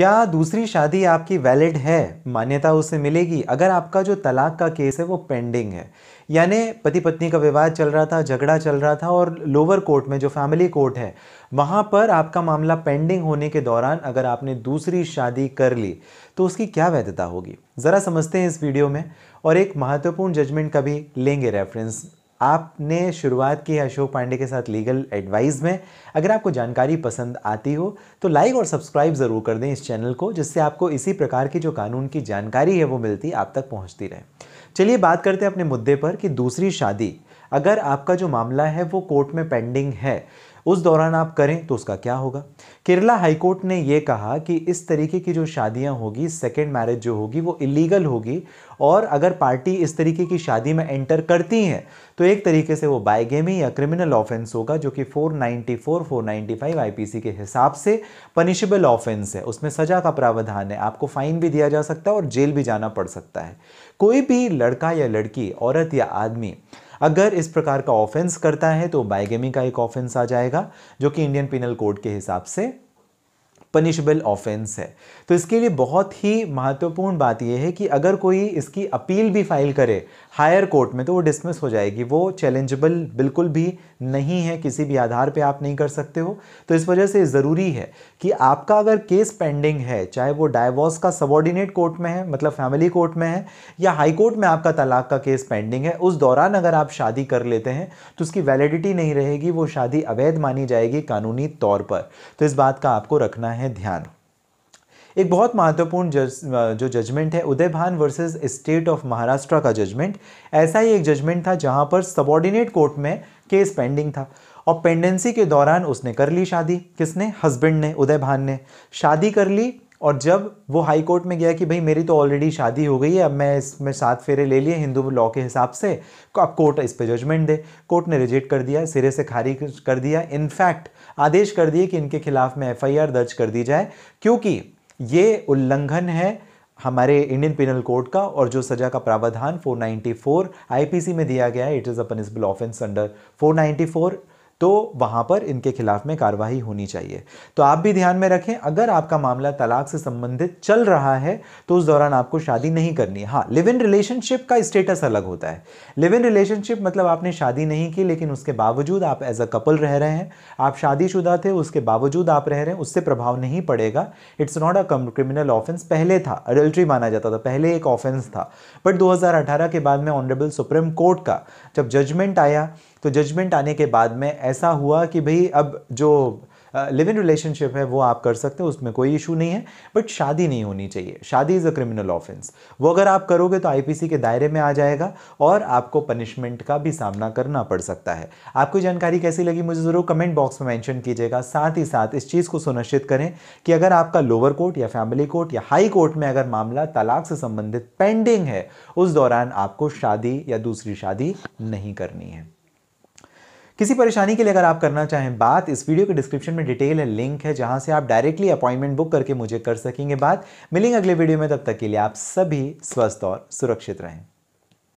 क्या दूसरी शादी आपकी वैलिड है मान्यता उसे मिलेगी अगर आपका जो तलाक का केस है वो पेंडिंग है यानी पति पत्नी का विवाद चल रहा था झगड़ा चल रहा था और लोअर कोर्ट में जो फैमिली कोर्ट है वहाँ पर आपका मामला पेंडिंग होने के दौरान अगर आपने दूसरी शादी कर ली तो उसकी क्या वैधता होगी ज़रा समझते हैं इस वीडियो में और एक महत्वपूर्ण जजमेंट का भी लेंगे रेफरेंस आपने शुरुआत की है अशोक पांडे के साथ लीगल एडवाइस में अगर आपको जानकारी पसंद आती हो तो लाइक और सब्सक्राइब ज़रूर कर दें इस चैनल को जिससे आपको इसी प्रकार की जो कानून की जानकारी है वो मिलती आप तक पहुँचती रहे चलिए बात करते हैं अपने मुद्दे पर कि दूसरी शादी अगर आपका जो मामला है वो कोर्ट में पेंडिंग है उस दौरान आप करें तो उसका क्या होगा केरला हाईकोर्ट ने यह कहा कि इस तरीके की जो शादियां होगी सेकेंड मैरिज जो होगी वो इलीगल होगी और अगर पार्टी इस तरीके की शादी में एंटर करती हैं तो एक तरीके से वो बायगेमी या क्रिमिनल ऑफेंस होगा जो कि 494, 495 आईपीसी के हिसाब से पनिशेबल ऑफेंस है उसमें सजा का प्रावधान है आपको फाइन भी दिया जा सकता है और जेल भी जाना पड़ सकता है कोई भी लड़का या लड़की औरत या आदमी अगर इस प्रकार का ऑफेंस करता है तो बाइगेमी का एक ऑफेंस आ जाएगा जो कि इंडियन पिनल कोड के हिसाब से पनिशबल ऑफेंस है तो इसके लिए बहुत ही महत्वपूर्ण बात यह है कि अगर कोई इसकी अपील भी फाइल करे हायर कोर्ट में तो वो डिसमिस हो जाएगी वो चैलेंजेबल बिल्कुल भी नहीं है किसी भी आधार पे आप नहीं कर सकते हो तो इस वजह से ज़रूरी है कि आपका अगर केस पेंडिंग है चाहे वो डाइवोर्स का सबॉर्डिनेट कोर्ट में है मतलब फैमिली कोर्ट में है या हाई कोर्ट में आपका तलाक का केस पेंडिंग है उस दौरान अगर आप शादी कर लेते हैं तो उसकी वैलिडिटी नहीं रहेगी वो शादी अवैध मानी जाएगी कानूनी तौर पर तो इस बात का आपको रखना है है ध्यान एक बहुत महत्वपूर्ण जज, जो जजमेंट है उदय भान वर्सेस स्टेट ऑफ महाराष्ट्र का जजमेंट ऐसा ही एक जजमेंट था जहां पर सबॉर्डिनेट कोर्ट में केस पेंडिंग था और पेंडेंसी के दौरान उसने कर ली शादी किसने हस्बैंड ने उदय भान ने शादी कर ली और जब वो हाई कोर्ट में गया कि भाई मेरी तो ऑलरेडी शादी हो गई है अब मैं इसमें सात फेरे ले लिए हिंदू लॉ के हिसाब से तो अब कोर्ट इस पर जजमेंट दे कोर्ट ने रिजेक्ट कर दिया सिरे से खारिज कर दिया इनफैक्ट आदेश कर दिए कि इनके खिलाफ में एफ दर्ज कर दी जाए क्योंकि ये उल्लंघन है हमारे इंडियन पिनल कोड का और जो सजा का प्रावधान 494 आईपीसी में दिया गया है it is a punishable offence under 494 तो वहाँ पर इनके खिलाफ में कार्रवाई होनी चाहिए तो आप भी ध्यान में रखें अगर आपका मामला तलाक से संबंधित चल रहा है तो उस दौरान आपको शादी नहीं करनी है हाँ लिव इन रिलेशनशिप का स्टेटस अलग होता है लिव इन रिलेशनशिप मतलब आपने शादी नहीं की लेकिन उसके बावजूद आप एज अ कपल रह रहे हैं आप शादीशुदा थे उसके बावजूद आप रह रहे हैं उससे प्रभाव नहीं पड़ेगा it's not a criminal offence पहले था अडल्ट्री माना जाता था पहले एक ऑफेंस था बट दो के बाद में ऑनरेबल सुप्रीम कोर्ट का जब जजमेंट आया तो जजमेंट आने के बाद में ऐसा हुआ कि भाई अब जो लिव इन रिलेशनशिप है वो आप कर सकते हैं उसमें कोई इशू नहीं है बट शादी नहीं होनी चाहिए शादी इज़ अ क्रिमिनल ऑफेंस वो अगर आप करोगे तो आईपीसी के दायरे में आ जाएगा और आपको पनिशमेंट का भी सामना करना पड़ सकता है आपको जानकारी कैसी लगी मुझे ज़रूर कमेंट बॉक्स में मैंशन कीजिएगा साथ ही साथ इस चीज़ को सुनिश्चित करें कि अगर आपका लोअर कोर्ट या फैमिली कोर्ट या हाई कोर्ट में अगर मामला तलाक से संबंधित पेंडिंग है उस दौरान आपको शादी या दूसरी शादी नहीं करनी है किसी परेशानी के लिए अगर आप करना चाहें बात इस वीडियो के डिस्क्रिप्शन में डिटेल है लिंक है जहां से आप डायरेक्टली अपॉइंटमेंट बुक करके मुझे कर सकेंगे बात मिलेंगे अगले वीडियो में तब तक के लिए आप सभी स्वस्थ और सुरक्षित रहें